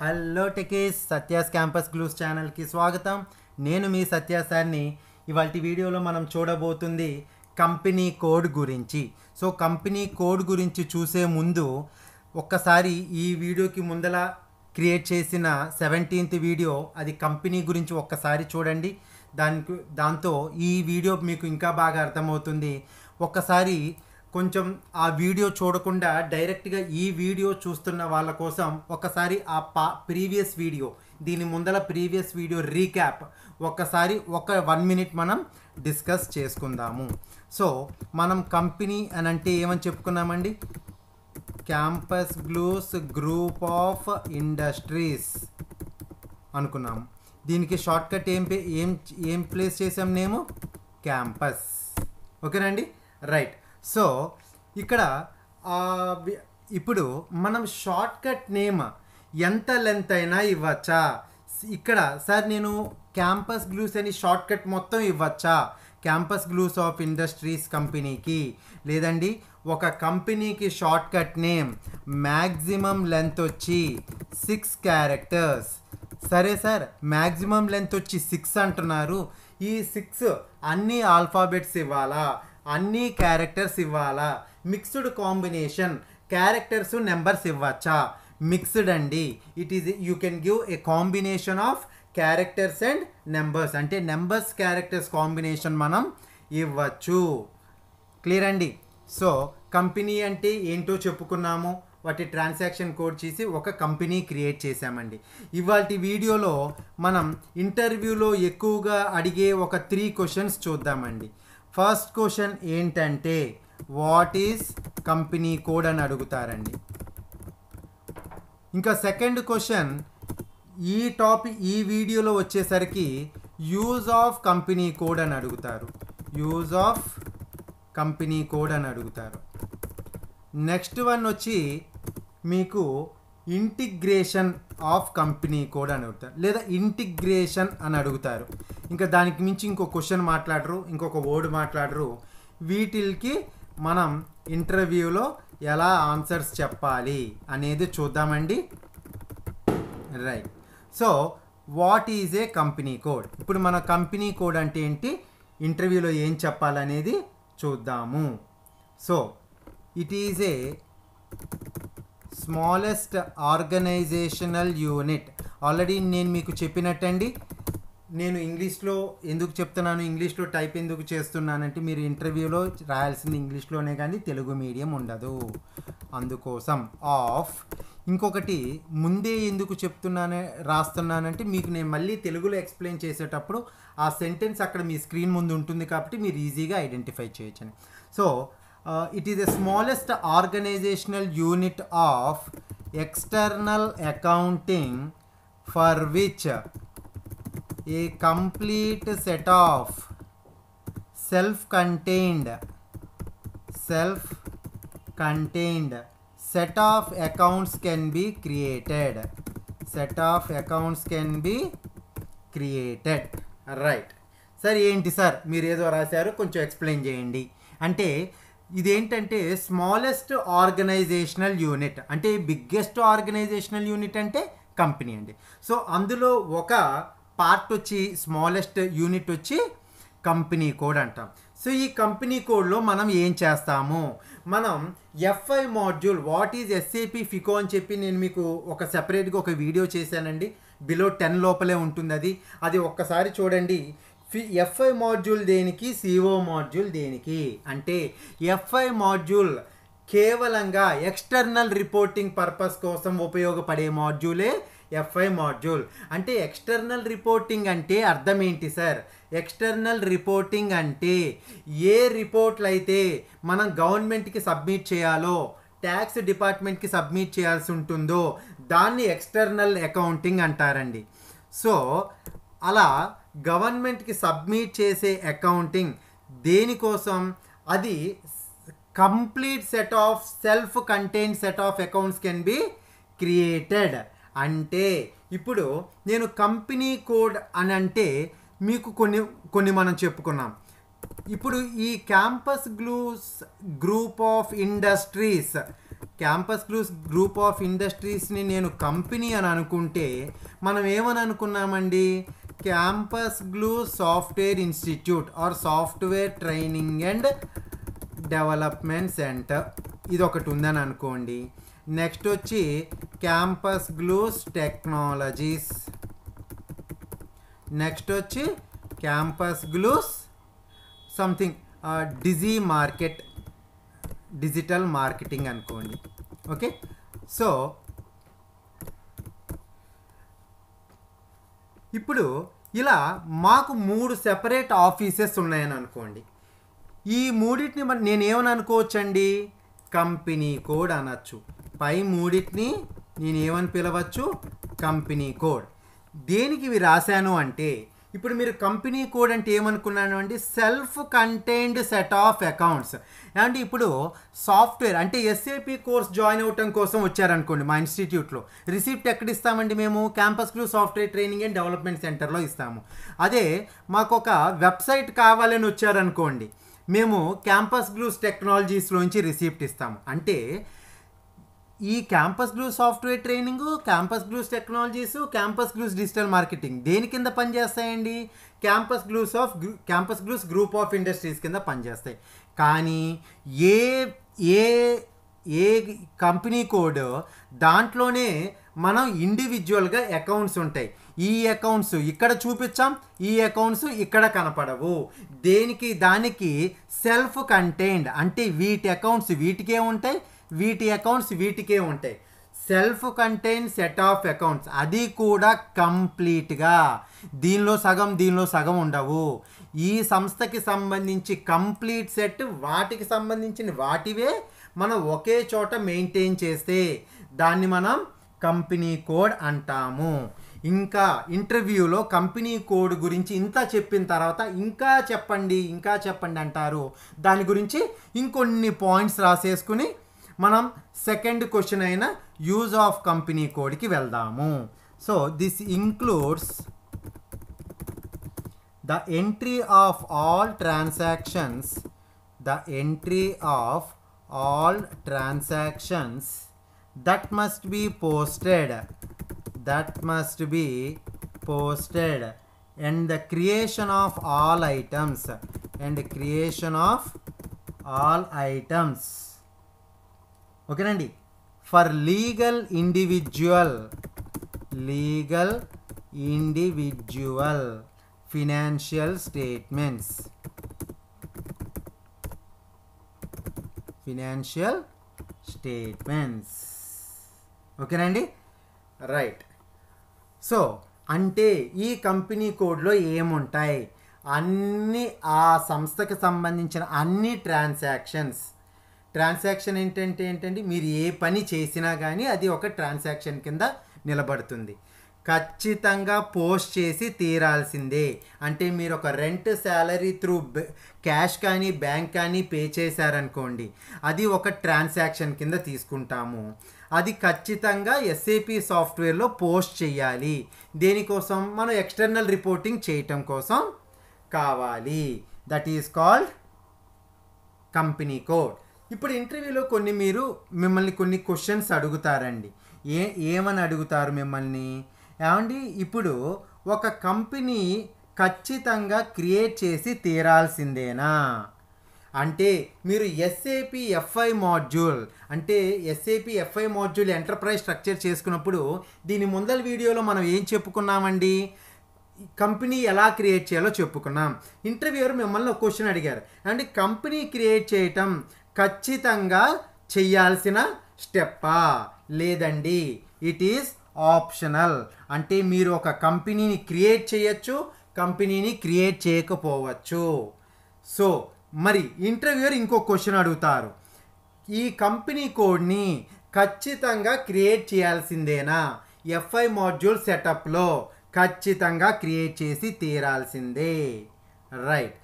Hello techies Satyas campus glues ఛానల్కి స్వాగతం నేను మీ సత్యాసాన్ని ఇవాళ వీడియోలో మనం చూడబోతుంది కంపెనీ కోడ్ గురించి సో కంపెనీ కోడ్ గురించి చూసే ముందు ఒక్కసారి ఈ వీడియోకి ముందల క్రియేట్ చేసిన సెవెంటీన్త్ వీడియో అది కంపెనీ గురించి ఒక్కసారి చూడండి దానికి దాంతో ఈ వీడియో మీకు ఇంకా బాగా అర్థమవుతుంది ఒక్కసారి కొంచెం ఆ వీడియో చూడకుండా డైరెక్ట్గా ఈ వీడియో చూస్తున్న వాళ్ళ కోసం ఒకసారి ఆ పా ప్రీవియస్ వీడియో దీని ముందల ప్రీవియస్ వీడియో రీక్యాప్ ఒక్కసారి ఒక వన్ మినిట్ మనం డిస్కస్ చేసుకుందాము సో మనం కంపెనీ అని అంటే ఏమని చెప్పుకున్నామండి campus glues group of industries అనుకున్నాము దీనికి షార్ట్కట్ ఏం ఏం ఏం ప్లేస్ చేసాం మేము క్యాంపస్ ఓకేనండి రైట్ సో ఇక్కడ ఇప్పుడు మనం షార్ట్కట్ నేమ్ ఎంత లెంత్ అయినా ఇవ్వచ్చా ఇక్కడ సార్ నేను క్యాంపస్ గ్లూస్ అని షార్ట్కట్ మొత్తం ఇవ్వచ్చా క్యాంపస్ గ్లూస్ ఆఫ్ ఇండస్ట్రీస్ కంపెనీకి లేదండి ఒక కంపెనీకి షార్ట్కట్ నేమ్ మ్యాక్సిమం లెంత్ వచ్చి సిక్స్ క్యారెక్టర్స్ సరే సార్ మ్యాక్సిమం లెంత్ వచ్చి సిక్స్ అంటున్నారు ఈ సిక్స్ అన్ని ఆల్ఫాబెట్స్ ఇవ్వాలా అన్ని క్యారెక్టర్స్ ఇవ్వాలా మిక్స్డ్ కాంబినేషన్ క్యారెక్టర్స్ నెంబర్స్ ఇవ్వచ్చా మిక్స్డ్ అండి it is you can give a combination of characters and numbers అంటే నెంబర్స్ క్యారెక్టర్స్ కాంబినేషన్ మనం ఇవ్వచ్చు క్లియర్ అండి సో కంపెనీ అంటే ఏంటో చెప్పుకున్నాము వాటి ట్రాన్సాక్షన్ కోడ్ చేసి ఒక కంపెనీ క్రియేట్ చేశామండి ఇవాటి వీడియోలో మనం ఇంటర్వ్యూలో ఎక్కువగా అడిగే ఒక త్రీ క్వశ్చన్స్ చూద్దామండి ఫస్ట్ క్వశ్చన్ ఏంటంటే వాట్ ఈస్ కంపెనీ కోడ్ అని అడుగుతారండి ఇంకా సెకండ్ క్వశ్చన్ ఈ టాపిక్ ఈ వీడియోలో వచ్చేసరికి యూజ్ ఆఫ్ కంపెనీ కోడ్ అని అడుగుతారు యూజ్ ఆఫ్ కంపెనీ కోడ్ అని అడుగుతారు నెక్స్ట్ వన్ వచ్చి మీకు ఇంటిగ్రేషన్ ఆఫ్ కంపెనీ కోడ్ అని అడుగుతారు లేదా ఇంటిగ్రేషన్ అని అడుగుతారు ఇంకా దానికి మించి ఇంకో క్వశ్చన్ మాట్లాడరు ఇంకొక వర్డ్ మాట్లాడరు వీటికి మనం ఇంటర్వ్యూలో ఎలా ఆన్సర్స్ చెప్పాలి అనేది చూద్దామండి right so what is a company code ఇప్పుడు మన కంపెనీ కోడ్ అంటే ఏంటి ఇంటర్వ్యూలో ఏం చెప్పాలనేది చూద్దాము so it is a smallest organisational unit already నేను మీకు చెప్పినట్టండి నేను ఇంగ్లీష్లో ఎందుకు చెప్తున్నాను ఇంగ్లీష్లో టైప్ ఎందుకు చేస్తున్నానంటే మీరు ఇంటర్వ్యూలో రాయాల్సింది ఇంగ్లీష్లోనే కానీ తెలుగు మీడియం ఉండదు అందుకోసం ఆఫ్ ఇంకొకటి ముందే ఎందుకు చెప్తున్నానే రాస్తున్నానంటే మీకు నేను మళ్ళీ తెలుగులో ఎక్స్ప్లెయిన్ చేసేటప్పుడు ఆ సెంటెన్స్ అక్కడ మీ స్క్రీన్ ముందు ఉంటుంది కాబట్టి మీరు ఈజీగా ఐడెంటిఫై చేయొచ్చని so it is the smallest organisational unit of external accounting for which a complete set of self-contained self-contained set of accounts can be created set of accounts can be created right sir ఏంటి sir మీరు ఏదో రాశారు కొంచెం explain చేయండి అంటే ఇదేంటంటే smallest organisational unit అంటే biggest organisational unit అంటే కంపెనీ అండి సో అందులో ఒక పార్ట్ వచ్చి స్మాలెస్ట్ యూనిట్ వచ్చి కంపెనీ కోడ్ అంటాం సో ఈ కంపెనీ కోడ్లో మనం ఏం చేస్తాము మనం FI module what is SAP FICO అని చెప్పి నేను మీకు ఒక సెపరేట్గా ఒక వీడియో చేశానండి బిలో టెన్ లోపలే ఉంటుంది అది అది ఒక్కసారి చూడండి ఫి ఎఫ్ఐ మాడ్యూల్ దేనికి సిఓ మాడ్యూల్ దేనికి అంటే ఎఫ్ఐ మాడ్యూల్ కేవలంగా ఎక్స్టర్నల్ రిపోర్టింగ్ పర్పస్ కోసం ఉపయోగపడే మాడ్యూలే ఎఫ్ఐ మాడ్యూల్ అంటే ఎక్స్టర్నల్ రిపోర్టింగ్ అంటే అర్థం ఏంటి సార్ ఎక్స్టర్నల్ రిపోర్టింగ్ అంటే ఏ రిపోర్ట్లు అయితే మనం గవర్నమెంట్కి సబ్మిట్ చేయాలో ట్యాక్స్ డిపార్ట్మెంట్కి సబ్మిట్ చేయాల్సి ఉంటుందో దాన్ని ఎక్స్టర్నల్ అకౌంటింగ్ అంటారండి సో అలా గవర్నమెంట్కి సబ్మిట్ చేసే అకౌంటింగ్ దేనికోసం అది complete set of self contained set of accounts can be created అంటే ఇప్పుడు నేను కంపెనీ కోడ్ అని అంటే మీకు కొన్ని కొన్ని మనం చెప్పుకున్నాం ఇప్పుడు ఈ Campus glues group of industries Campus glues group of ఇండస్ట్రీస్ని నేను కంపెనీ అని అనుకుంటే మనం ఏమని అనుకున్నామండి Campus Glue software institute or software training and development centre ఇది ఒకటి ఉందని అనుకోండి నెక్స్ట్ వచ్చి క్యాంపస్ గ్లూస్ టెక్నాలజీస్ నెక్స్ట్ వచ్చి Campus Glues something digi market digital marketing అనుకోండి ఓకే సో ఇప్పుడు ఇలా మాకు మూడు సెపరేట్ ఆఫీసెస్ ఉన్నాయని అనుకోండి ఈ మూడింటిని మరి నేనేమని అనుకోవచ్చండి కంపెనీ కోడ్ అనొచ్చు పై మూడింటిని నేను ఏమని పిలవచ్చు కంపెనీ కోడ్ దేనికి ఇవి రాశాను అంటే ఇప్పుడు మీరు కంపెనీ కోడ్ అంటే ఏమనుకున్నాను అండి self contained set of accounts and ఇప్పుడు సాఫ్ట్వేర్ అంటే ఎస్ఏపి కోర్స్ జాయిన్ అవ్వటం కోసం వచ్చారనుకోండి మా ఇన్స్టిట్యూట్లో రిసిప్ట్ ఎక్కడ ఇస్తామండి మేము Campus Clue software training and development సెంటర్లో ఇస్తాము అదే మాకు ఒక వెబ్సైట్ కావాలని వచ్చారనుకోండి మేము క్యాంపస్ గ్లూస్ టెక్నాలజీస్లోంచి రిసీప్ట్ ఇస్తాము అంటే ఈ Campus Glue software training Campus Glues technologies Campus Glues digital marketing దేని కింద పనిచేస్తాయండి Campus Glues of Campus Glues group of industries కింద పనిచేస్తాయి కానీ ఏ ఏ ఏ కంపెనీ కోడ్ దాంట్లోనే మనం ఇండివిజువల్గా అకౌంట్స్ ఉంటాయి ఈ అకౌంట్స్ ఇక్కడ చూపించాం ఈ అకౌంట్స్ ఇక్కడ కనపడవు దేనికి దానికి సెల్ఫ్ కంటైన్డ్ అంటే వీటి అకౌంట్స్ వీటికే ఉంటాయి వీటి అకౌంట్స్ వీటికే ఉంటాయి self contained set of accounts అది కూడా కంప్లీట్గా దీనిలో సగం దీనిలో సగం ఉండవు ఈ సంస్థకి సంబంధించి కంప్లీట్ సెట్ వాటికి సంబంధించిన వాటివే మనం ఒకే చోట మెయింటైన్ చేస్తే దాన్ని మనం కంపెనీ కోడ్ అంటాము ఇంకా ఇంటర్వ్యూలో కంపెనీ కోడ్ గురించి ఇంత చెప్పిన తర్వాత ఇంకా చెప్పండి ఇంకా చెప్పండి అంటారు దాని గురించి ఇంకొన్ని పాయింట్స్ రాసేసుకుని manam second question aina use of company code ki veldamu so this includes the entry of all transactions the entry of all transactions that must be posted that must be posted and the creation of all items and the creation of all items ఓకేనండి for legal individual legal individual financial statements financial statements ఓకేనండి right so అంటే ఈ company కోడ్లో ఏముంటాయి అన్ని ఆ సంస్థకి సంబంధించిన అన్ని ట్రాన్సాక్షన్స్ ట్రాన్సాక్షన్ ఏంటంటే ఏంటంటే మీరు ఏ పని చేసినా కానీ అది ఒక ట్రాన్సాక్షన్ కింద నిలబడుతుంది ఖచ్చితంగా పోస్ట్ చేసి తీరాల్సిందే అంటే మీరు ఒక రెంట్ శాలరీ త్రూ క్యాష్ కానీ బ్యాంక్ కానీ పే చేశారనుకోండి అది ఒక ట్రాన్సాక్షన్ కింద తీసుకుంటాము అది ఖచ్చితంగా ఎస్ఏపి సాఫ్ట్వేర్లో పోస్ట్ చేయాలి దేనికోసం మనం ఎక్స్టర్నల్ రిపోర్టింగ్ చేయటం కోసం కావాలి that is called company code ఇప్పుడు ఇంటర్వ్యూలో కొన్ని మీరు మిమ్మల్ని కొన్ని క్వశ్చన్స్ అడుగుతారండి ఏ ఏమని అడుగుతారు మిమ్మల్ని ఏమండి ఇప్పుడు ఒక కంపెనీ ఖచ్చితంగా క్రియేట్ చేసి తీరాల్సిందేనా అంటే మీరు ఎస్ఏపి ఎఫ్ఐ మాడ్యూల్ అంటే SAP FI module enterprise structure చేసుకున్నప్పుడు దీని ముందల వీడియోలో మనం ఏం చెప్పుకున్నామండి కంపెనీ ఎలా క్రియేట్ చేయాలో చెప్పుకున్నాం ఇంటర్వ్యూయర్ మిమ్మల్ని ఒక క్వశ్చన్ అడిగారు అంటే కంపెనీ క్రియేట్ చేయటం ఖచ్చితంగా చేయాల్సిన స్టెప్పా లేదండి ఇట్ ఈస్ ఆప్షనల్ అంటే మీరు ఒక కంపెనీని క్రియేట్ చేయొచ్చు కంపెనీని క్రియేట్ చేయకపోవచ్చు సో మరి ఇంటర్వ్యూయర్ ఇంకో క్వశ్చన్ అడుగుతారు ఈ కంపెనీ కోడ్ని ఖచ్చితంగా క్రియేట్ చేయాల్సిందేనా ఎఫ్ఐ మాడ్యూల్ సెటప్లో ఖచ్చితంగా క్రియేట్ చేసి తీరాల్సిందే రైట్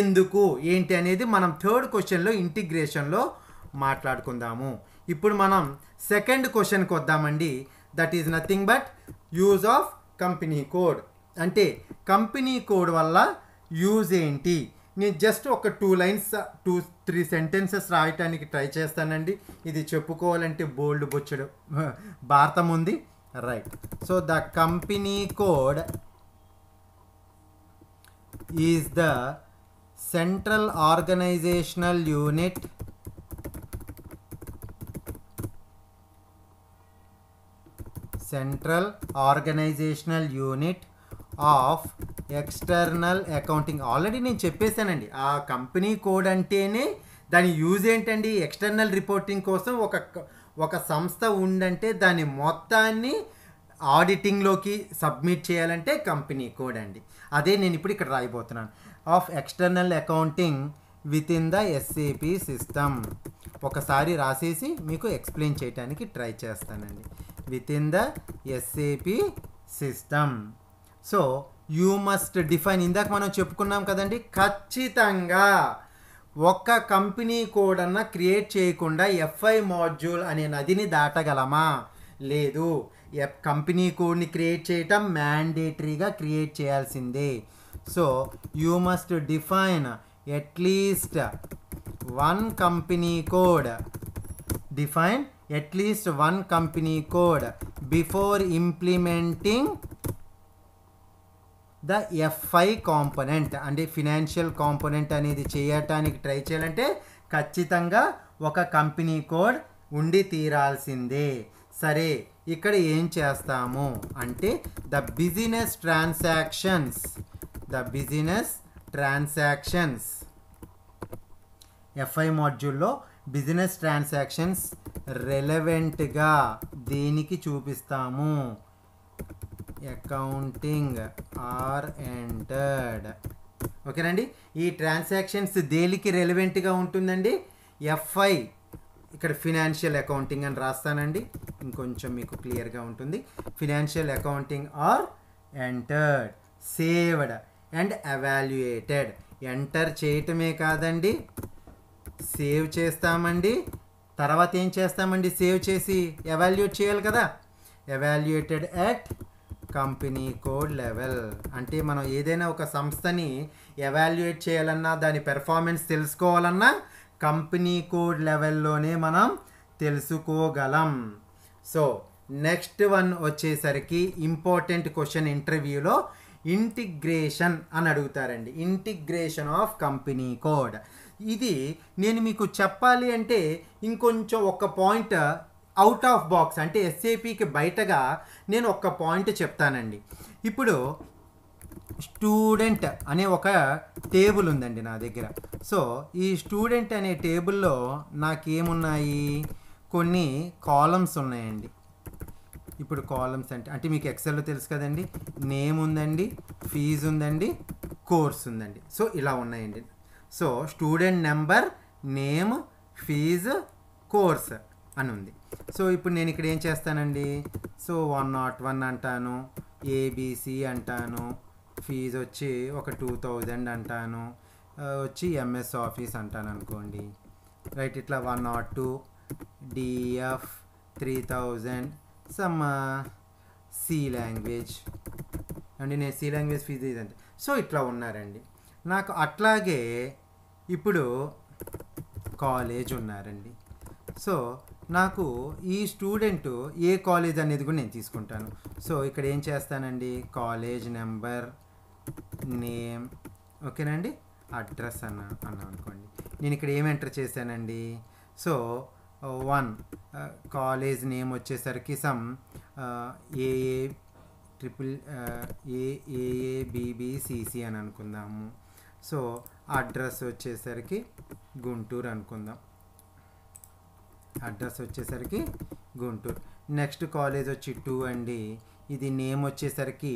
ఎందుకు ఏంటి అనేది మనం థర్డ్ క్వశ్చన్లో ఇంటిగ్రేషన్లో మాట్లాడుకుందాము ఇప్పుడు మనం సెకండ్ క్వశ్చన్కి వద్దామండి that is nothing but use of company code అంటే కంపెనీ కోడ్ వల్ల యూజ్ ఏంటి నేను జస్ట్ ఒక two lines two three sentences రాయటానికి ట్రై చేస్తానండి ఇది చెప్పుకోవాలంటే బోల్డ్ బొచ్చడు భారతం ఉంది right so the company code is the central organisational unit central organisational unit of external accounting already నేను చెప్పేశానండి ఆ కంపెనీ కోడ్ అంటేనే దాని యూజ్ ఏంటండి ఎక్స్టర్నల్ రిపోర్టింగ్ కోసం ఒక ఒక సంస్థ ఉందంటే దాని మొత్తాన్ని ఆడిటింగ్లోకి సబ్మిట్ చేయాలంటే కంపెనీ కోడ్ అండి అదే నేను ఇప్పుడు ఇక్కడ రాయిపోతున్నాను of external accounting within the SAP system ఒకసారి రాసేసి మీకు ఎక్స్ప్లెయిన్ చేయడానికి ట్రై చేస్తానండి within the SAP system so you must define ఇందాక మనం చెప్పుకున్నాం కదండి ఖచ్చితంగా ఒక్క కంపెనీ కోడన్నా క్రియేట్ చేయకుండా ఎఫ్ఐ మాడ్యూల్ అనే నదిని దాటగలమా లేదు కంపెనీ కోడ్ని క్రియేట్ చేయటం మ్యాండేటరీగా క్రియేట్ చేయాల్సిందే So you must define at least one company code. Define at least one company code before implementing the FI component అంటే ఫినాన్షియల్ కాంపనెంట్ అనేది చేయటానికి ట్రై చేయాలంటే ఖచ్చితంగా ఒక కంపెనీ కోడ్ ఉండి తీరాల్సిందే సరే ఇక్కడ ఏం చేస్తాము అంటే the business transactions the business transactions FI మాడ్యూల్లో బిజినెస్ ట్రాన్సాక్షన్స్ రెలవెంట్గా దీనికి చూపిస్తాము అకౌంటింగ్ ఆర్ ఎంటర్డ్ ఓకేనండి ఈ ట్రాన్సాక్షన్స్ దేనికి రెలవెంట్గా ఉంటుందండి ఎఫ్ఐ ఇక్కడ ఫినాన్షియల్ అకౌంటింగ్ అని రాస్తానండి ఇంకొంచెం మీకు క్లియర్గా ఉంటుంది financial accounting are entered saved and evaluated enter చేయటమే కాదండి సేవ్ చేస్తామండి తర్వాత ఏం చేస్తామండి సేవ్ చేసి ఎవాల్యుయేట్ చేయాలి కదా evaluated at company code level అంటే మనం ఏదైనా ఒక సంస్థని ఎవాల్యుయేట్ చేయాలన్నా దాని పెర్ఫార్మెన్స్ తెలుసుకోవాలన్నా కంపెనీ కోడ్ లెవెల్లోనే మనం తెలుసుకోగలం సో నెక్స్ట్ వన్ వచ్చేసరికి ఇంపార్టెంట్ క్వశ్చన్ ఇంటర్వ్యూలో ఇంటిగ్రేషన్ అని అడుగుతారండి ఇంటిగ్రేషన్ ఆఫ్ కంపెనీ కోడ్ ఇది నేను మీకు చెప్పాలి అంటే ఇంకొంచెం ఒక పాయింట్ అవుట్ ఆఫ్ బాక్స్ అంటే ఎస్ఏపికి బయటగా నేను ఒక పాయింట్ చెప్తానండి ఇప్పుడు స్టూడెంట్ అనే ఒక టేబుల్ ఉందండి నా దగ్గర సో ఈ స్టూడెంట్ అనే టేబుల్లో నాకేమున్నాయి కొన్ని కాలమ్స్ ఉన్నాయండి ఇప్పుడు కాలమ్స్ అంటే అంటే మీకు ఎక్సెల్లో తెలుసు కదండి నేమ్ ఉందండి ఫీజు ఉందండి కోర్స్ ఉందండి సో ఇలా ఉన్నాయండి so student number name fees course అని ఉంది సో ఇప్పుడు నేను ఇక్కడ ఏం చేస్తానండి సో వన్ నాట్ వన్ అంటాను ఏబీసీ అంటాను ఫీజు వచ్చి ఒక టూ థౌజండ్ అంటాను వచ్చి ఎంఎస్ ఆఫీస్ అంటాను అనుకోండి రైట్ ఇట్లా one nought two DF three thousand some uh, C language అండి నేను సి లాంగ్వేజ్ ఫీజు ఇదండి సో ఇట్లా ఉన్నారండి నాకు అట్లాగే ఇప్పుడు కాలేజ్ ఉన్నారండి సో నాకు ఈ స్టూడెంట్ ఏ కాలేజ్ అనేది కూడా నేను తీసుకుంటాను సో ఇక్కడ ఏం చేస్తానండి కాలేజ్ నెంబర్ నేమ్ ఓకేనండి అడ్రస్ అన్న అన్న అనుకోండి నేను ఇక్కడ ఏం ఎంటర్ చేశానండి సో వన్ కాలేజ్ నేమ్ వచ్చేసరికి సమ్ ఏఏ ట్రిపుల్ ఏఏబిబిసిసి అని అనుకుందాము సో అడ్రస్ వచ్చేసరికి గుంటూరు అనుకుందాం అడ్రస్ వచ్చేసరికి గుంటూరు నెక్స్ట్ కాలేజ్ వచ్చి టూ అండి ఇది నేమ్ వచ్చేసరికి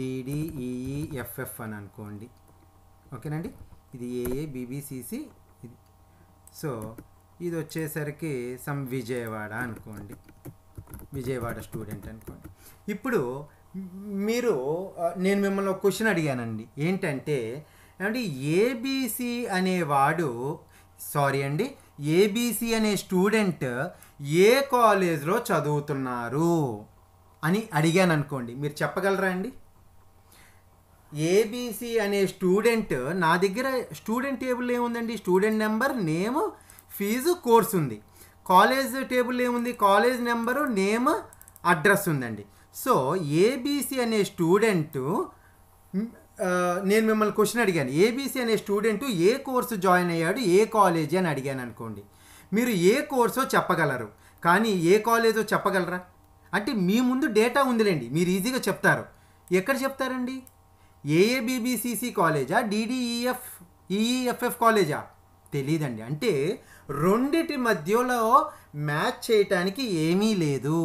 డిడిఈఈఎఫ్ఎఫ్ అని అనుకోండి ఓకేనండి ఇది ఏఏబిబిసిసి సో ఇది వచ్చేసరికి సమ్ విజయవాడ అనుకోండి విజయవాడ స్టూడెంట్ అనుకోండి ఇప్పుడు మీరు నేను మిమ్మల్ని ఒక క్వశ్చన్ అడిగానండి ఏంటంటే ఏమంటే ఏబీసీ అనేవాడు సారీ అండి ఏబీసీ అనే స్టూడెంట్ ఏ కాలేజ్లో చదువుతున్నారు అని అడిగాను అనుకోండి మీరు చెప్పగలరా అండి ఏబీసీ అనే స్టూడెంట్ నా దగ్గర స్టూడెంట్ టేబుల్ ఏముందండి student number name fees course ఉంది కాలేజ్ టేబుల్ ఏముంది కాలేజ్ నెంబరు నేమ్ అడ్రస్ ఉందండి సో ఏబీసీ అనే స్టూడెంటు నేను మిమ్మల్ని క్వశ్చన్ అడిగాను ఏబీసీ అనే స్టూడెంటు ఏ కోర్సు జాయిన్ అయ్యాడు ఏ కాలేజీ అని అడిగాను అనుకోండి మీరు ఏ కోర్సో చెప్పగలరు కానీ ఏ కాలేజో చెప్పగలరా అంటే మీ ముందు డేటా ఉందిలేండి మీరు ఈజీగా చెప్తారు ఎక్కడ చెప్తారండి ఏఏబిబిసిసి కాలేజా డిడిఈఎఫ్ ఈఈఎఫ్ఎఫ్ e e e కాలేజా తెలియదండి అంటే రెండిటి మధ్యలో మ్యాచ్ చేయటానికి ఏమీ లేదు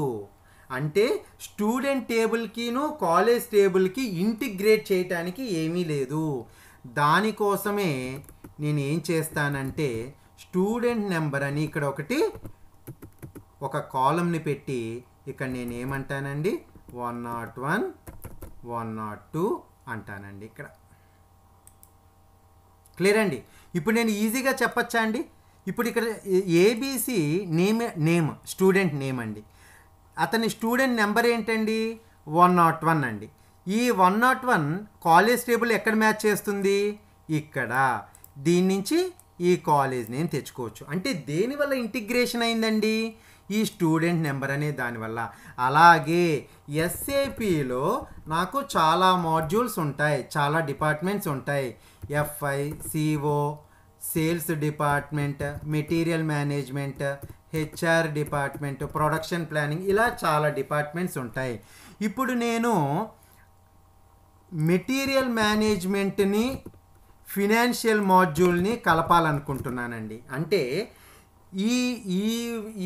అంటే స్టూడెంట్ టేబుల్కిను కాలేజ్ టేబుల్కి ఇంటిగ్రేట్ చేయటానికి ఏమీ లేదు దానికోసమే నేను ఏం చేస్తానంటే స్టూడెంట్ నెంబర్ అని ఇక్కడ ఒకటి ఒక కాలంని పెట్టి ఇక్కడ నేను ఏమంటానండి one nought one one nought two అంటానండి ఇక్కడ క్లియర్ అండి ఇప్పుడు నేను ఈజీగా చెప్పచ్చా అండి ఇప్పుడు ఇక్కడ ABC name name student name అండి అతని స్టూడెంట్ నెంబర్ ఏంటండి వన్ నాట్ వన్ అండి ఈ one nought one college table ఎక్కడ మ్యాచ్ చేస్తుంది ఇక్కడ దీని నుంచి ఈ కాలేజ్ నేమ్ తెచ్చుకోవచ్చు అంటే దేనివల్ల ఇంటిగ్రేషన్ అయిందండి ఈ స్టూడెంట్ నెంబర్ అనే దానివల్ల అలాగే ఎస్ఏపిలో నాకు చాలా మాడ్యూల్స్ ఉంటాయి చాలా డిపార్ట్మెంట్స్ ఉంటాయి FI CO sales department material management HR department production planning ఇలా చాలా డిపార్ట్మెంట్స్ ఉంటాయి ఇప్పుడు నేను మెటీరియల్ మేనేజ్మెంట్ని ఫినాన్షియల్ మాడ్యూల్ని కలపాలనుకుంటున్నానండి అంటే ఈ ఈ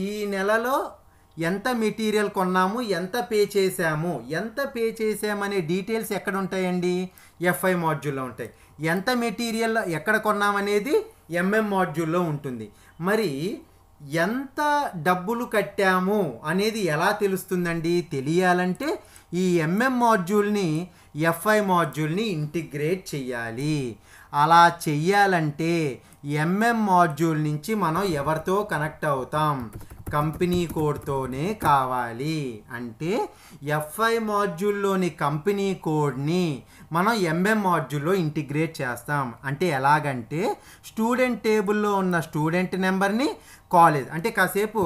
ఈ నెలలో ఎంత మెటీరియల్ కొన్నాము ఎంత పే చేసాము ఎంత పే చేసామనే డీటెయిల్స్ ఎక్కడ ఉంటాయండి ఎఫ్ఐ మాడ్యూల్లో ఉంటాయి ఎంత మెటీరియల్ ఎక్కడ కొన్నామనేది ఎంఎం మాడ్యూల్లో ఉంటుంది మరి ఎంత డబ్బులు కట్టాము అనేది ఎలా తెలుస్తుందండి తెలియాలంటే ఈ ఎంఎం మాడ్యూల్ని ఎఫ్ఐ మాడ్యూల్ని ఇంటిగ్రేట్ చేయాలి అలా చెయ్యాలంటే ఎంఎం మాడ్యూల్ నుంచి మనం ఎవరితో కనెక్ట్ అవుతాం కంపెనీ కోడ్తోనే కావాలి అంటే ఎఫ్ఐ మాడ్యూల్లోని కంపెనీ కోడ్ని మనం ఎంఎం మాడ్యూల్లో ఇంటిగ్రేట్ చేస్తాం అంటే ఎలాగంటే స్టూడెంట్ టేబుల్లో ఉన్న స్టూడెంట్ నెంబర్ని కాలేజ్ అంటే కాసేపు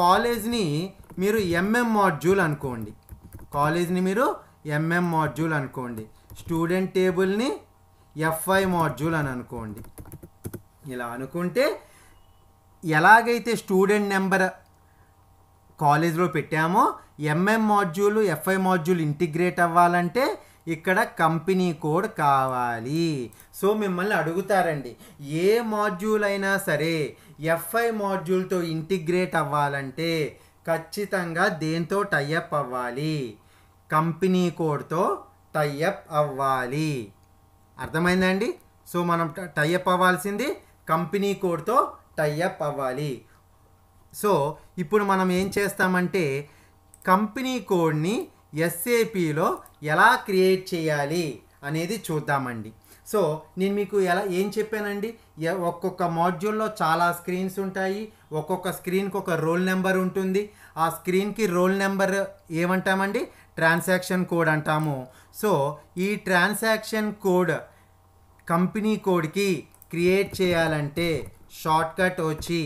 కాలేజ్ని మీరు ఎంఎం మాడ్యూల్ అనుకోండి కాలేజ్ని మీరు ఎంఎం మాడ్యూల్ అనుకోండి స్టూడెంట్ టేబుల్ని ఎఫ్ఐ మాడ్యూల్ అని అనుకోండి ఇలా అనుకుంటే ఎలాగైతే స్టూడెంట్ నెంబర్ కాలేజ్లో పెట్టామో MM module FI module integrate అవ్వాలంటే ఇక్కడ కంపెనీ కోడ్ కావాలి సో మిమ్మల్ని అడుగుతారండి ఏ మాడ్యూల్ అయినా సరే ఎఫ్ఐ మాడ్యూల్తో ఇంటిగ్రేట్ అవ్వాలంటే ఖచ్చితంగా దేంతో టైఅప్ అవ్వాలి కంపెనీ కోడ్తో టైఅప్ అవ్వాలి అర్థమైందండి సో మనం టైఅప్ అవ్వాల్సింది కంపెనీ కోడ్తో టైఅప్ అవ్వాలి సో ఇప్పుడు మనం ఏం చేస్తామంటే కంపెనీ కోడ్ని ఎస్ఏపిలో ఎలా క్రియేట్ చేయాలి అనేది చూద్దామండి సో నేను మీకు ఎలా ఏం చెప్పానండి ఒక్కొక్క మాడ్యూల్లో చాలా స్క్రీన్స్ ఉంటాయి ఒక్కొక్క స్క్రీన్కి ఒక రోల్ నెంబర్ ఉంటుంది ఆ స్క్రీన్కి రోల్ నెంబర్ ఏమంటామండి ట్రాన్సాక్షన్ కోడ్ అంటాము సో ఈ ట్రాన్సాక్షన్ కోడ్ కంపెనీ కోడ్కి క్రియేట్ చేయాలంటే షార్ట్కట్ వచ్చి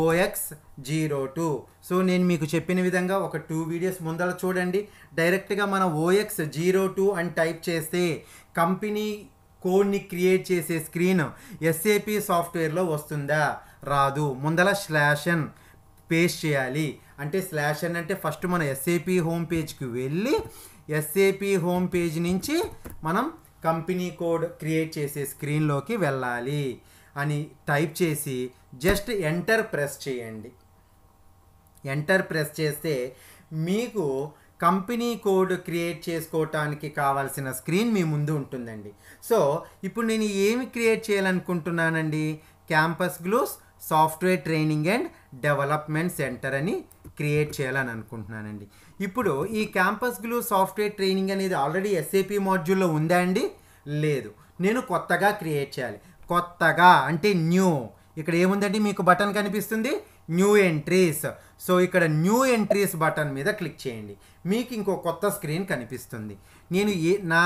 ఓఎక్స్ జీరో టూ సో నేను మీకు చెప్పిన విధంగా ఒక టూ వీడియోస్ ముందర చూడండి డైరెక్ట్గా మన ఓఎక్స్ జీరో టూ అని టైప్ చేస్తే కంపెనీ కోడ్ని క్రియేట్ చేసే స్క్రీన్ ఎస్ఏపి సాఫ్ట్వేర్లో వస్తుందా రాదు ముందల స్లాషన్ పేస్ట్ చేయాలి అంటే స్లాషన్ అంటే ఫస్ట్ మన ఎస్ఏపి హోమ్ పేజ్కి వెళ్ళి ఎస్ఏపి హోమ్ పేజ్ నుంచి మనం కంపెనీ కోడ్ క్రియేట్ చేసే స్క్రీన్లోకి వెళ్ళాలి అని టైప్ చేసి జస్ట్ ఎంటర్ ప్రెస్ చేయండి ఎంటర్ ప్రెస్ చేస్తే మీకు కంపెనీ కోడ్ క్రియేట్ చేసుకోవటానికి కావాల్సిన స్క్రీన్ మీ ముందు ఉంటుందండి సో ఇప్పుడు నేను ఏమి క్రియేట్ చేయాలనుకుంటున్నానండి Campus Glues software training and development centre అని క్రియేట్ చేయాలని అనుకుంటున్నానండి ఇప్పుడు ఈ క్యాంపస్ గ్లూ సాఫ్ట్వేర్ ట్రైనింగ్ అనేది ఆల్రెడీ ఎస్ఏపి మాడ్యూల్లో ఉందా అండి లేదు నేను కొత్తగా క్రియేట్ చేయాలి కొత్తగా అంటే న్యూ ఇక్కడ ఏముందండి మీకు బటన్ కనిపిస్తుంది న్యూ ఎంట్రీస్ సో ఇక్కడ న్యూ ఎంట్రీస్ బటన్ మీద క్లిక్ చేయండి మీకు ఇంకో కొత్త స్క్రీన్ కనిపిస్తుంది నేను ఏ నా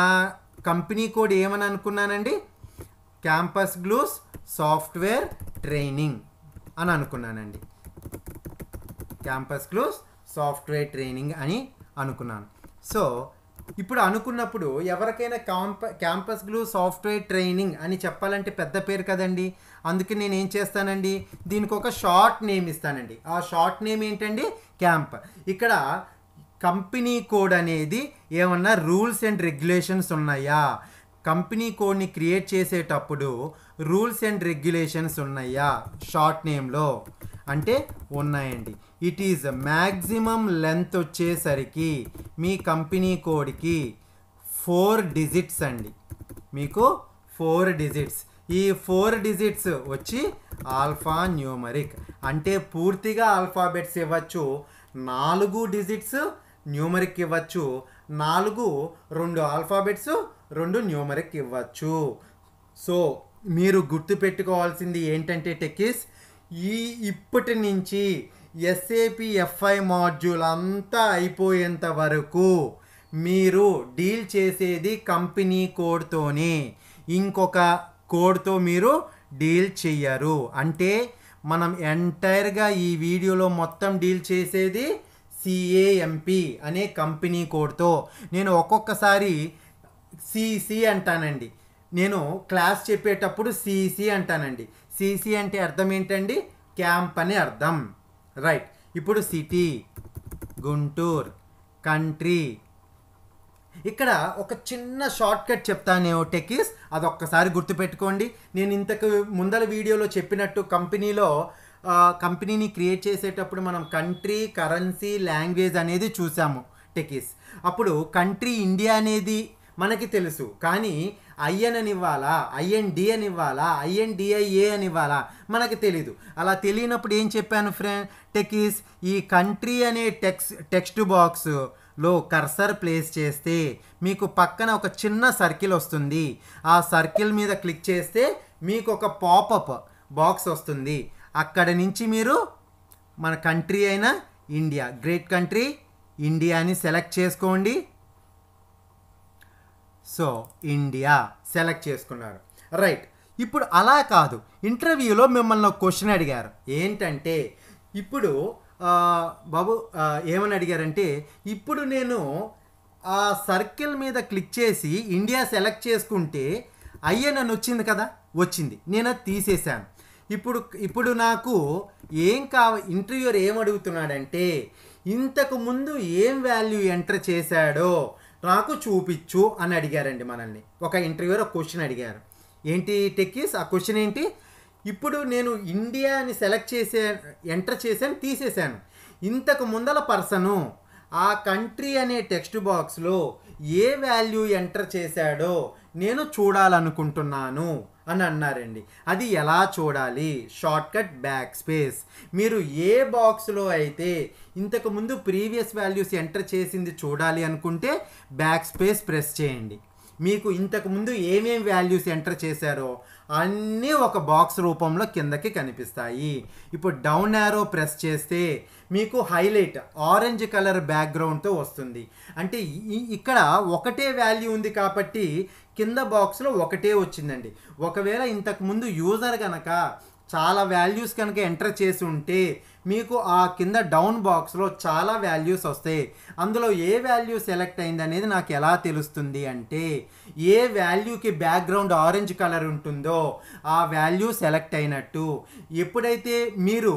కంపెనీ కోడ్ ఏమని అనుకున్నానండి క్యాంపస్ గ్లూస్ సాఫ్ట్వేర్ ట్రైనింగ్ అని అనుకున్నానండి క్యాంపస్ క్లోజ్ సాఫ్ట్వేర్ ట్రైనింగ్ అని అనుకున్నాను సో ఇప్పుడు అనుకున్నప్పుడు ఎవరికైనా camp Campus Glue software training అని చెప్పాలంటే పెద్ద పేరు కదండి అందుకే నేను ఏం చేస్తానండి దీనికి ఒక షార్ట్ నేమ్ ఇస్తానండి ఆ షార్ట్ నేమ్ ఏంటండి క్యాంప్ ఇక్కడ కంపెనీ కోడ్ అనేది ఏమన్నా రూల్స్ అండ్ రెగ్యులేషన్స్ ఉన్నాయా కంపెనీ కోడ్ని క్రియేట్ చేసేటప్పుడు రూల్స్ అండ్ రెగ్యులేషన్స్ ఉన్నాయా షార్ట్ నేమ్లో అంటే ఉన్నాయండి ఇట్ ఈజ్ మ్యాక్సిమం లెంత్ వచ్చేసరికి మీ కంపెనీ కోడ్కి ఫోర్ డిజిట్స్ అండి మీకు ఫోర్ డిజిట్స్ ఈ ఫోర్ డిజిట్స్ వచ్చి ఆల్ఫా న్యూమరిక్ అంటే పూర్తిగా ఆల్ఫాబెట్స్ ఇవ్వచ్చు నాలుగు డిజిట్స్ న్యూమరిక్ ఇవ్వచ్చు నాలుగు రెండు ఆల్ఫాబెట్స్ రెండు న్యూమరిక్ ఇవ్వచ్చు సో మీరు గుర్తుపెట్టుకోవాల్సింది ఏంటంటే టెక్కిస్ ఈ ఇప్పటి నుంచి ఎస్ఏపి ఎఫ్ఐ మాడ్యూల్ అంతా అయిపోయేంత వరకు మీరు డీల్ చేసేది కంపెనీ కోడ్తోనే ఇంకొక కోడ్తో మీరు డీల్ చెయ్యరు అంటే మనం ఎంటైర్గా ఈ వీడియోలో మొత్తం డీల్ చేసేది సిఏఎంపి అనే కంపెనీ కోడ్తో నేను ఒక్కొక్కసారి సిసి అంటానండి నేను క్లాస్ చెప్పేటప్పుడు సిసి అంటానండి సిసి అంటే అర్థం ఏంటండి క్యాంప్ అని అర్థం రైట్ ఇప్పుడు సిటీ గుంటూరు కంట్రీ ఇక్కడ ఒక చిన్న షార్ట్ కట్ చెప్తాను అది అదొక్కసారి గుర్తుపెట్టుకోండి నేను ఇంతకు ముందర వీడియోలో చెప్పినట్టు కంపెనీలో కంపెనీని క్రియేట్ చేసేటప్పుడు మనం కంట్రీ కరెన్సీ లాంగ్వేజ్ అనేది చూసాము టెకీస్ అప్పుడు కంట్రీ ఇండియా అనేది మనకి తెలుసు కానీ ఐఎన్ అని ఇవ్వాలా ఐఎన్డి అని ఇవ్వాలా ఐఎన్డిఐఏ అని ఇవ్వాలా మనకు తెలీదు అలా తెలియనప్పుడు ఏం చెప్పాను ఫ్రెండ్ టెకీస్ ఈ కంట్రీ అనే టెక్స్ టెక్స్ట్ బాక్స్ లో కర్సర్ ప్లేస్ చేస్తే మీకు పక్కన ఒక చిన్న సర్కిల్ వస్తుంది ఆ సర్కిల్ మీద క్లిక్ చేస్తే మీకు ఒక పాపప్ బాక్స్ వస్తుంది అక్కడ నుంచి మీరు మన కంట్రీ అయిన ఇండియా గ్రేట్ కంట్రీ ఇండియాని సెలెక్ట్ చేసుకోండి సో ఇండియా సెలెక్ట్ చేసుకున్నారు రైట్ ఇప్పుడు అలా కాదు ఇంటర్వ్యూలో మిమ్మల్ని క్వశ్చన్ అడిగారు ఏంటంటే ఇప్పుడు బాబు ఏమని అడిగారంటే ఇప్పుడు నేను ఆ సర్కిల్ మీద క్లిక్ చేసి ఇండియా సెలెక్ట్ చేసుకుంటే అయ్యే నన్ను వచ్చింది కదా వచ్చింది నేను అది తీసేశాను ఇప్పుడు ఇప్పుడు నాకు ఏం కావ ఇంటర్వ్యూర్ ఏం అడుగుతున్నాడంటే ఇంతకు ముందు ఏం వాల్యూ ఎంటర్ చేశాడో నాకు చూపించు అని అడిగారండి మనల్ని ఒక ఇంటర్వ్యూలో క్వశ్చన్ అడిగారు ఏంటి టెక్కీస్ ఆ క్వశ్చన్ ఏంటి ఇప్పుడు నేను ఇండియాని సెలెక్ట్ చేసే ఎంటర్ చేశాను తీసేశాను ఇంతకు ముందల పర్సను ఆ కంట్రీ అనే టెక్స్ట్ బాక్స్లో ఏ వాల్యూ ఎంటర్ చేశాడో నేను చూడాలనుకుంటున్నాను అని అన్నారండి అది ఎలా చూడాలి షార్ట్కట్ బ్యాక్ స్పేస్ మీరు ఏ బాక్స్లో అయితే ఇంతకుముందు ప్రీవియస్ వాల్యూస్ ఎంటర్ చేసింది చూడాలి అనుకుంటే బ్యాక్ స్పేస్ ప్రెస్ చేయండి మీకు ఇంతకుముందు ఏమేమి వాల్యూస్ ఎంటర్ చేశారో అన్నీ ఒక బాక్స్ రూపంలో కిందకి కనిపిస్తాయి ఇప్పుడు డౌన్ యారో ప్రెస్ చేస్తే మీకు హైలైట్ ఆరెంజ్ కలర్ బ్యాక్గ్రౌండ్తో వస్తుంది అంటే ఇక్కడ ఒకటే వాల్యూ ఉంది కాబట్టి కింద బాక్స్లో ఒకటే వచ్చిందండి ఒకవేళ ఇంతకుముందు యూజర్ కనుక చాలా వాల్యూస్ కనుక ఎంటర్ చేసి ఉంటే మీకు ఆ కింద డౌన్ బాక్స్లో చాలా వాల్యూస్ వస్తాయి అందులో ఏ వాల్యూ సెలెక్ట్ అయింది అనేది నాకు ఎలా తెలుస్తుంది అంటే ఏ వాల్యూకి బ్యాక్గ్రౌండ్ ఆరెంజ్ కలర్ ఉంటుందో ఆ వాల్యూ సెలెక్ట్ అయినట్టు ఎప్పుడైతే మీరు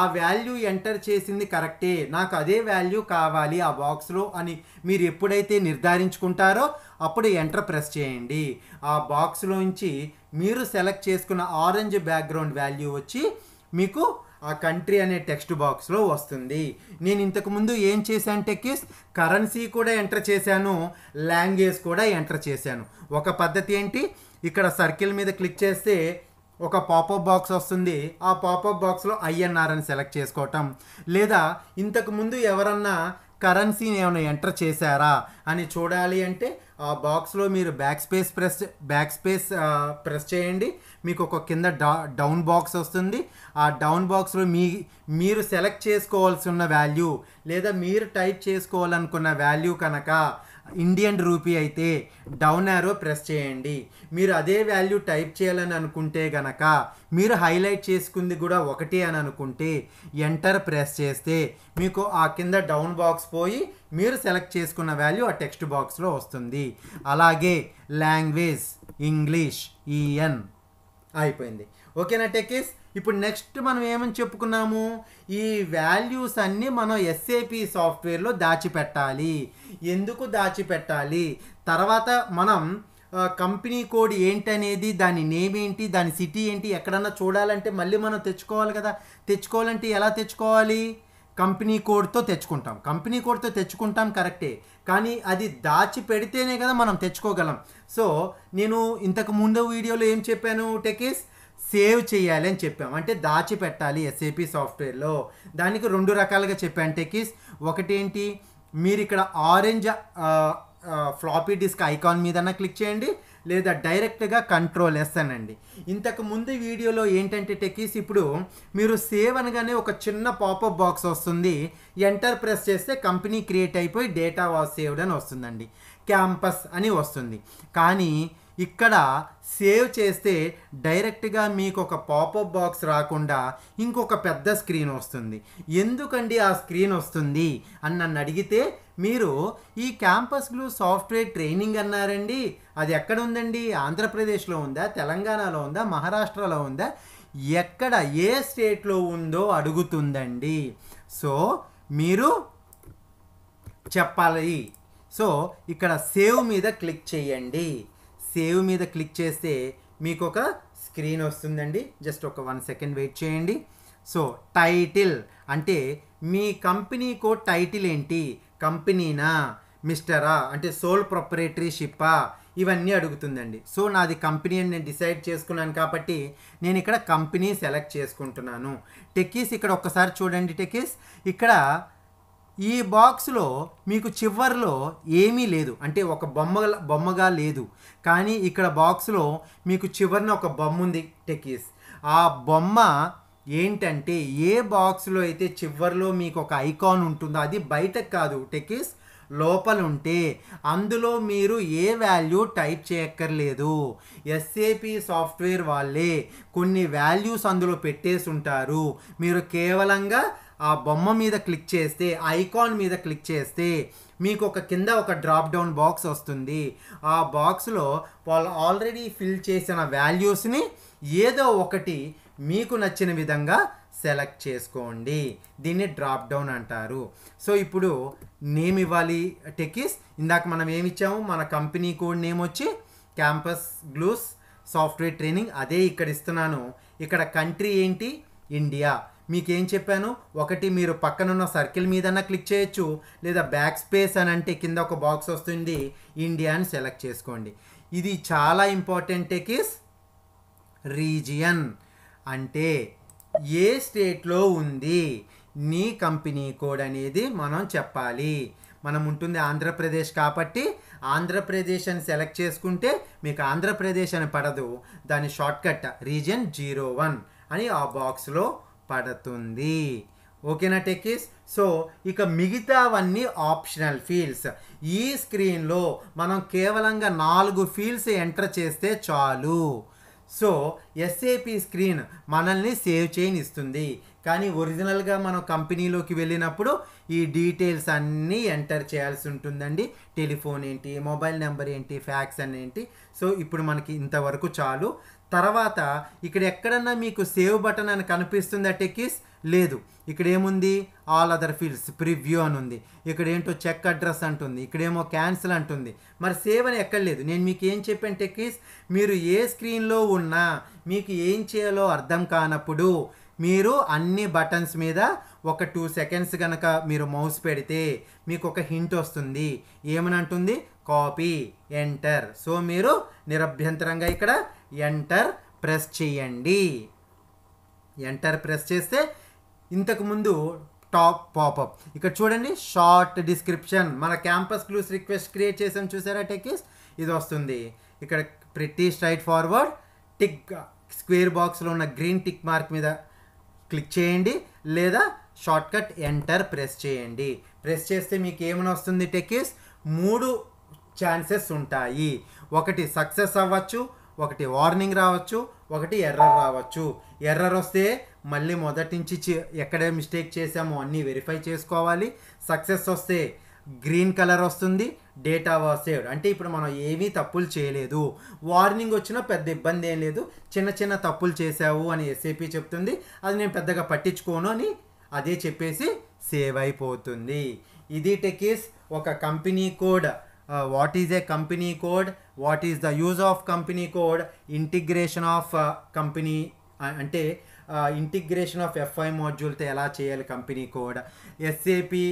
ఆ వాల్యూ ఎంటర్ చేసింది కరెక్టే నాకు అదే వాల్యూ కావాలి ఆ బాక్స్లో అని మీరు ఎప్పుడైతే నిర్ధారించుకుంటారో అప్పుడు ఎంటర్ ప్రెస్ చేయండి ఆ బాక్స్లోంచి మీరు సెలెక్ట్ చేసుకున్న ఆరెంజ్ బ్యాక్గ్రౌండ్ వాల్యూ వచ్చి మీకు ఆ కంట్రీ అనే టెక్స్ట్ బాక్స్లో వస్తుంది నేను ఇంతకుముందు ఏం చేశాను టెక్కిస్ కరెన్సీ కూడా ఎంటర్ చేశాను లాంగ్వేజ్ కూడా ఎంటర్ చేశాను ఒక పద్ధతి ఏంటి ఇక్కడ సర్కిల్ మీద క్లిక్ చేస్తే ఒక పాపప్ బాక్స్ వస్తుంది ఆ పాపప్ బాక్స్లో ఐఎన్ఆర్ అని సెలెక్ట్ చేసుకోవటం లేదా ఇంతకుముందు ఎవరన్నా కరెన్సీని ఏమైనా ఎంటర్ చేశారా అని చూడాలి అంటే ఆ బాక్స్లో మీరు backspace press backspace press చేయండి మీకు ఒక కింద డౌన్ బాక్స్ వస్తుంది ఆ డౌన్ బాక్స్లో మీ మీరు సెలెక్ట్ చేసుకోవాల్సి ఉన్న వాల్యూ లేదా మీరు టైప్ చేసుకోవాలనుకున్న వాల్యూ కనుక ఇండియన్ రూపీ అయితే డౌన్ యారో ప్రెస్ చేయండి మీరు అదే వాల్యూ టైప్ చేయాలని అనుకుంటే గనక మీరు హైలైట్ చేసుకుంది కూడా ఒకటి అని అనుకుంటే ఎంటర్ ప్రెస్ చేస్తే మీకు ఆ కింద డౌన్ బాక్స్ పోయి మీరు సెలెక్ట్ చేసుకున్న వాల్యూ ఆ టెక్స్ట్ బాక్స్లో వస్తుంది అలాగే లాంగ్వేజ్ ఇంగ్లీష్ ఈఎన్ అయిపోయింది ఓకేనా టెకీస్ ఇప్పుడు నెక్స్ట్ మనం ఏమని చెప్పుకున్నాము ఈ వాల్యూస్ అన్నీ మనం ఎస్ఏపి సాఫ్ట్వేర్లో దాచిపెట్టాలి ఎందుకు దాచిపెట్టాలి తర్వాత మనం కంపెనీ కోడ్ ఏంటనేది దాని నేమ్ ఏంటి దాని సిటీ ఏంటి ఎక్కడన్నా చూడాలంటే మళ్ళీ మనం తెచ్చుకోవాలి కదా తెచ్చుకోవాలంటే ఎలా తెచ్చుకోవాలి కంపెనీ కోడ్తో తెచ్చుకుంటాం కంపెనీ కోడ్తో తెచ్చుకుంటాం కరెక్టే కానీ అది దాచి పెడితేనే కదా మనం తెచ్చుకోగలం సో నేను ఇంతకు ముందు వీడియోలో ఏం చెప్పాను టెకీస్ సేవ్ చేయాలి అని చెప్పాం అంటే దాచిపెట్టాలి ఎస్ఏపి సాఫ్ట్వేర్లో దానికి రెండు రకాలుగా చెప్పాను టెకీస్ ఒకటేంటి మీరు ఇక్కడ ఆరెంజ్ ఫ్లాపీ డిస్క్ ఐకాన్ మీదన్నా క్లిక్ చేయండి లేదా డైరెక్ట్గా కంట్రోల్ వేస్తానండి ఇంతకు ముందు వీడియోలో ఏంటంటే టెకీస్ ఇప్పుడు మీరు సేవ్ అనగానే ఒక చిన్న పాపప్ బాక్స్ వస్తుంది ఎంటర్ ప్రెస్ చేస్తే కంపెనీ క్రియేట్ అయిపోయి డేటా వాస్ సేవ్డ్ అని వస్తుందండి క్యాంపస్ అని వస్తుంది కానీ ఇక్కడ సేవ్ చేస్తే డైరెక్ట్గా మీకు ఒక పాపప్ బాక్స్ రాకుండా ఇంకొక పెద్ద స్క్రీన్ వస్తుంది ఎందుకండి ఆ స్క్రీన్ వస్తుంది అని నన్ను అడిగితే మీరు ఈ క్యాంపస్ గ్లూ సాఫ్ట్వేర్ ట్రైనింగ్ అన్నారండి అది ఎక్కడ ఉందండి ఆంధ్రప్రదేశ్లో ఉందా తెలంగాణలో ఉందా మహారాష్ట్రలో ఉందా ఎక్కడ ఏ స్టేట్లో ఉందో అడుగుతుందండి సో మీరు చెప్పాలి సో ఇక్కడ సేవ్ మీద క్లిక్ చేయండి సేవ్ మీద క్లిక్ చేస్తే మీకు ఒక స్క్రీన్ వస్తుందండి జస్ట్ ఒక వన్ సెకండ్ వెయిట్ చేయండి సో టైటిల్ అంటే మీ కంపెనీకో టైటిల్ ఏంటి కంపెనీనా మిస్టరా అంటే సోల్ ప్రొపరేటరీషిప్పా ఇవన్నీ అడుగుతుందండి సో నాది కంపెనీ అని నేను డిసైడ్ చేసుకున్నాను కాబట్టి నేను ఇక్కడ కంపెనీ సెలెక్ట్ చేసుకుంటున్నాను టెక్కీస్ ఇక్కడ ఒక్కసారి చూడండి టెక్కీస్ ఇక్కడ ఈ బాక్స్లో మీకు చివరిలో ఏమీ లేదు అంటే ఒక బొమ్మ బొమ్మగా లేదు కానీ ఇక్కడ బాక్స్లో మీకు చివరిన ఒక బొమ్మ ఉంది టెకీస్ ఆ బొమ్మ ఏంటంటే ఏ బాక్స్లో అయితే చివరిలో మీకు ఒక ఐకాన్ ఉంటుందో అది బయటకు కాదు టెకీస్ లోపల ఉంటే అందులో మీరు ఏ వాల్యూ టైప్ చేయక్కర్లేదు ఎస్ఏపి సాఫ్ట్వేర్ వాళ్ళే కొన్ని వాల్యూస్ అందులో పెట్టేసి ఉంటారు మీరు కేవలంగా ఆ బొమ్మ మీద క్లిక్ చేస్తే ఐకాన్ మీద క్లిక్ చేస్తే మీకు ఒక కింద ఒక డ్రాప్ డౌన్ బాక్స్ వస్తుంది ఆ బాక్స్లో వాళ్ళు ఆల్రెడీ ఫిల్ చేసిన వాల్యూస్ని ఏదో ఒకటి మీకు నచ్చిన విధంగా సెలెక్ట్ చేసుకోండి దీన్ని డ్రాప్ డౌన్ అంటారు సో ఇప్పుడు నేమ్ ఇవ్వాలి టెకిస్ ఇందాక మనం ఏమి ఇచ్చాము మన కంపెనీ కోడ్ నేమ్ వచ్చి క్యాంపస్ గ్లూస్ సాఫ్ట్వేర్ ట్రైనింగ్ అదే ఇక్కడ ఇస్తున్నాను ఇక్కడ కంట్రీ ఏంటి ఇండియా మీకేం చెప్పాను ఒకటి మీరు పక్కనున్న సర్కిల్ మీదన్నా క్లిక్ చేయొచ్చు లేదా బ్యాక్ స్పేస్ అని అంటే కింద ఒక బాక్స్ వస్తుంది ఇండియా అని సెలెక్ట్ చేసుకోండి ఇది చాలా ఇంపార్టెంట్ టెకిస్ రీజియన్ అంటే ఏ స్టేట్లో ఉంది నీ కంపెనీ కోడ్ అనేది మనం చెప్పాలి మనం ఉంటుంది ఆంధ్రప్రదేశ్ కాబట్టి ఆంధ్రప్రదేశ్ అని సెలెక్ట్ చేసుకుంటే మీకు ఆంధ్రప్రదేశ్ అని పడదు దాని షార్ట్కట్ రీజియన్ జీరో వన్ అని ఆ బాక్స్లో పడుతుంది ఓకేనా టెక్కీస్ సో ఇక మిగతావన్నీ ఆప్షనల్ ఫీల్డ్స్ ఈ స్క్రీన్లో మనం కేవలంగా నాలుగు ఫీల్డ్స్ ఎంటర్ చేస్తే చాలు సో ఎస్ఏపి స్క్రీన్ మనల్ని సేవ్ చేయనిస్తుంది కానీ ఒరిజినల్గా మనం కంపెనీలోకి వెళ్ళినప్పుడు ఈ డీటెయిల్స్ అన్నీ ఎంటర్ చేయాల్సి ఉంటుందండి టెలిఫోన్ ఏంటి మొబైల్ నెంబర్ ఏంటి ఫ్యాక్స్ అని ఏంటి సో ఇప్పుడు మనకి ఇంతవరకు చాలు తర్వాత ఇక్కడ ఎక్కడన్నా మీకు సేవ్ బటన్ అని కనిపిస్తుందా టెక్కిస్ లేదు ఇక్కడ ఏముంది ఆల్ అదర్ ఫీల్డ్స్ ప్రివ్యూ అని ఉంది ఇక్కడ ఏంటో చెక్ అడ్రస్ అంటుంది ఇక్కడేమో క్యాన్సిల్ అంటుంది మరి సేవ్ అని ఎక్కడ లేదు నేను మీకు ఏం చెప్పాను టెక్కీస్ మీరు ఏ స్క్రీన్లో ఉన్నా మీకు ఏం చేయాలో అర్థం కానప్పుడు మీరు అన్ని బటన్స్ మీద ఒక టూ సెకండ్స్ కనుక మీరు మౌస్ పెడితే మీకు ఒక హింట్ వస్తుంది ఏమని అంటుంది కాపీ ఎంటర్ సో మీరు నిరభ్యంతరంగా ఇక్కడ ఎంటర్ ప్రెస్ చేయండి ఎంటర్ ప్రెస్ చేస్తే ఇంతకుముందు టాప్ పాపప్ ఇక్కడ చూడండి షార్ట్ డిస్క్రిప్షన్ మన క్యాంపస్ క్లూస్ రిక్వెస్ట్ క్రియేట్ చేసాం చూసారా టెక్స్ ఇది వస్తుంది ఇక్కడ pretty straightforward tick square బాక్స్లో ఉన్న గ్రీన్ టిక్ మార్క్ మీద క్లిక్ చేయండి లేదా షార్ట్కట్ ఎంటర్ ప్రెస్ చేయండి ప్రెస్ చేస్తే మీకు ఏమైనా వస్తుంది టెక్స్ మూడు ఛాన్సెస్ ఉంటాయి ఒకటి సక్సెస్ అవ్వచ్చు ఒకటి వార్నింగ్ రావచ్చు ఒకటి ఎర్రర్ రావచ్చు ఎర్రర్ వస్తే మళ్ళీ మొదటి నుంచి ఎక్కడ మిస్టేక్ చేసామో అన్నీ వెరిఫై చేసుకోవాలి సక్సెస్ వస్తే గ్రీన్ కలర్ వస్తుంది డేటా వాజ్ సేవ్డ్ అంటే ఇప్పుడు మనం ఏమీ తప్పులు చేయలేదు వార్నింగ్ వచ్చినా పెద్ద ఇబ్బంది ఏం లేదు చిన్న చిన్న తప్పులు చేశావు అని ఎస్ఏపి చెప్తుంది అది నేను పెద్దగా పట్టించుకోను అని అదే చెప్పేసి సేవ్ అయిపోతుంది ఇది టెకీస్ ఒక company code what uh, is a company code what is the use of company code integration of company అంటే ఇంటిగ్రేషన్ ఆఫ్ ఎఫ్ఐ మోడ్యూల్తో ఎలా చేయాలి కంపెనీ కోడ్ ఎస్ఏపి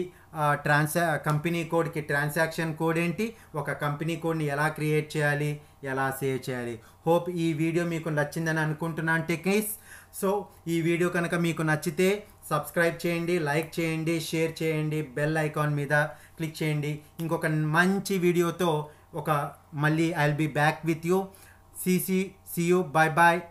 ట్రాన్సా కంపెనీ కోడ్కి ట్రాన్సాక్షన్ కోడ్ ఏంటి ఒక కంపెనీ కోడ్ని ఎలా క్రియేట్ చేయాలి ఎలా సేవ్ చేయాలి హోప్ ఈ వీడియో మీకు నచ్చిందని అనుకుంటున్నాను టెక్నిక్స్ సో ఈ వీడియో కనుక మీకు నచ్చితే సబ్స్క్రైబ్ చేయండి లైక్ చేయండి షేర్ చేయండి బెల్ ఐకాన్ మీద క్లిక్ చేయండి ఇంకొక మంచి వీడియోతో ఒక మళ్ళీ I will be back with you CC see you bye bye